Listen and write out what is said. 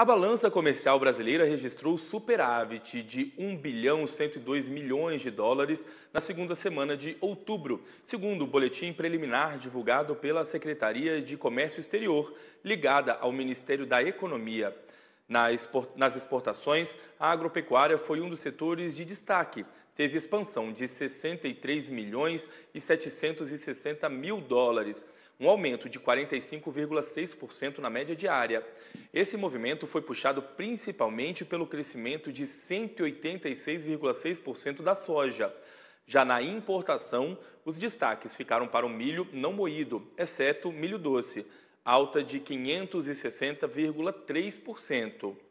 A balança comercial brasileira registrou superávit de 1 bilhão 102 milhões de dólares na segunda semana de outubro, segundo o boletim preliminar divulgado pela Secretaria de Comércio Exterior, ligada ao Ministério da Economia. Nas exportações, a agropecuária foi um dos setores de destaque. Teve expansão de 63 milhões e 760 mil dólares, um aumento de 45,6% na média diária. Esse movimento foi puxado principalmente pelo crescimento de 186,6% da soja. Já na importação, os destaques ficaram para o milho não moído, exceto milho doce alta de 560,3%.